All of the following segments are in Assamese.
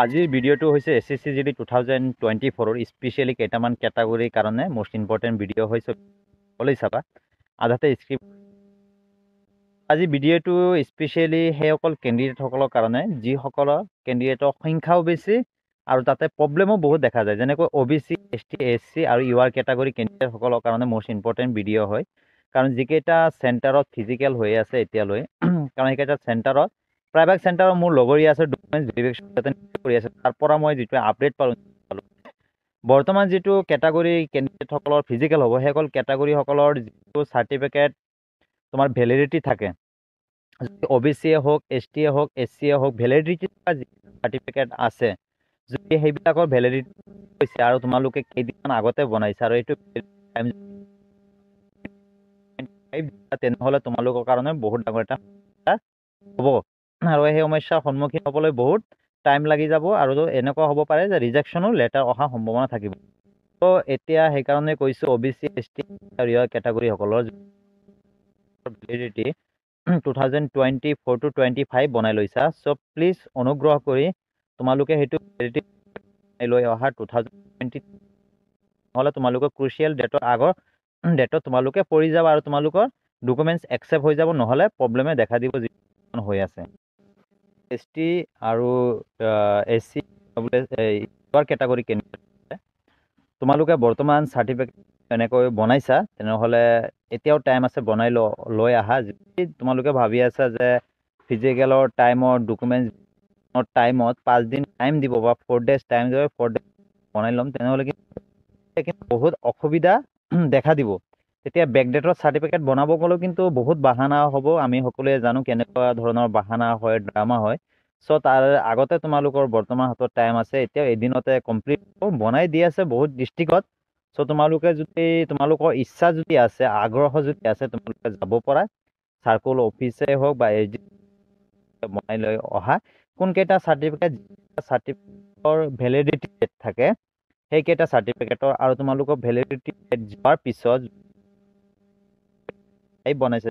আজিৰ ভিডিঅ'টো হৈছে S S C G D two thousand twenty ফ'ৰৰ স্পেচিয়েলি কেইটামান কেটাগৰীৰ কাৰণে মষ্ট ইম্পৰ্টেণ্ট ভিডিঅ' হৈছে বুলি চাবা আধাতে স্ক্ৰিপ্ট আজি ভিডিঅ'টো স্পেচিয়েলি সেইসকল কেণ্ডিডেটসকলৰ কাৰণে যিসকলৰ কেণ্ডিডেটৰ সংখ্যাও বেছি আৰু তাতে প্ৰব্লেমো বহুত দেখা যায় যেনেকৈ O' B C S T S C আৰু ইউ আৰ কেটাগৰী কেণ্ডিডেটসকলৰ কাৰণে মষ্ট ইম্পৰ্টেণ্ট ভিডিঅ' হয় কাৰণ যিকেইটা চেণ্টাৰত ফিজিকেল হৈ আছে এতিয়ালৈ কাৰণ সেইকেইটা চেণ্টাৰত প্ৰাইভেট চেণ্টাৰৰ মোৰ লগৰী আছে ডকুমেণ্টছ ভেৰিফিকেশ্যন কৰি আছে তাৰপৰা মই যিটো আপডেট পালোঁ পালোঁ বৰ্তমান যিটো কেটাগৰী কেণ্ডিডেটসকলৰ ফিজিকেল হ'ব সেইসকল কেটাগৰীসকলৰ যিটো চাৰ্টিফিকেট তোমাৰ ভেলিডিটি থাকে যদি অ' বি চিয়ে হওক এছ টিয়ে হওক এছ চিয়ে হওক ভেলিডিটি থকা যি চাৰ্টিফিকেট আছে যদি সেইবিলাকৰ ভেলিডিটি হৈছে আৰু তোমালোকে কেইদিনমান আগতে বনাইছে আৰু এইটো তেনেহ'লে তোমালোকৰ কাৰণে বহুত ডাঙৰ এটা হ'ব আৰু সেই সমস্যাৰ সন্মুখীন হ'বলৈ বহুত টাইম লাগি যাব আৰু এনেকুৱা হ'ব পাৰে যে ৰিজেকশ্যনো লেটাৰ অহাৰ সম্ভাৱনা থাকিব ত' এতিয়া সেইকাৰণে কৈছোঁ O' B C S T আৰু ইয়াৰ কেটাগৰীসকলৰ validity two thousand twenty four to twenty five বনাই লৈছা চ' প্লিজ অনুগ্ৰহ কৰি তোমালোকে সেইটো ভেলিডিটি লৈ অহা টু থাউজেণ্ড টুৱেণ্টি নহ'লে তোমালোকৰ ক্ৰুচিয়েল ডেটৰ আগৰ ডেটত তোমালোকে পৰি যাব আৰু তোমালোকৰ ডকুমেণ্টছ একচেপ্ট হৈ যাব নহ'লে প্ৰব্লেমে দেখা দিব যি হৈ আছে এস টি আৰু এছ চি ইয়াৰ কেটাগৰি কেনেকৈ তোমালোকে বৰ্তমান চাৰ্টিফিকেট এনেকৈ বনাইছা তেনেহ'লে এতিয়াও টাইম আছে বনাই ল লৈ আহা যদি তোমালোকে ভাবি আছা যে ফিজিকেলৰ টাইমৰ ডকুমেণ্টছৰ টাইমত পাঁচদিন টাইম দিব বা ফ'ৰ ডেজ টাইম দিব ফ'ৰ ডেজ বনাই ল'ম তেনেহ'লে কিন্তু বহুত অসুবিধা দেখা দিব তেতিয়া বেকডেটৰ চাৰ্টিফিকেট বনাব গ'লেও কিন্তু বহুত বাহানা হ'ব আমি সকলোৱে জানো কেনেকুৱা ধৰণৰ বাহানা হয় ড্ৰামা হয় চ' তাৰ আগতে তোমালোকৰ বৰ্তমান হাতত টাইম আছে এতিয়া এদিনতে কমপ্লিট বনাই দি আছে বহুত ডিষ্ট্ৰিক্টত চ' তোমালোকে যদি তোমালোকৰ ইচ্ছা যদি আছে আগ্ৰহ যদি আছে তোমালোকে যাব পৰা চাৰ্কল অফিচে হওক বা এছ ডি বনাই লৈ অহা কোনকেইটা চাৰ্টিফিকেট চাৰ্টিফিকেটৰ ভেলিডিটি ডেট থাকে সেইকেইটা চাৰ্টিফিকেটৰ আৰু তোমালোকৰ ভেলিডিটি ডেট যোৱাৰ পিছত টাইপ বনাইছে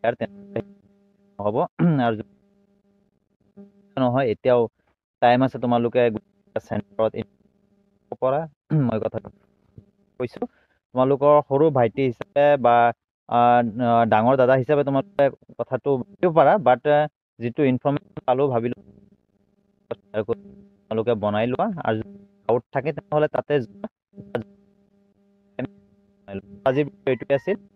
ইয়াৰ তেনেকৈ হ'ব আৰু নহয় এতিয়াও টাইম আছে তোমালোকে চেণ্টাৰত পৰা মই কথাটো কৈছোঁ তোমালোকৰ সৰু ভাইটি হিচাপে বা ডাঙৰ দাদা হিচাপে তোমালোকে কথাটো ভাবিব পাৰা বাট যিটো ইনফৰ্মেশ্যন পালোঁ ভাবিলোঁ তোমালোকে বনাই লোৱা আৰু আউট থাকে তেনেহ'লে তাতে আজিৰ এইটোৱে আছিল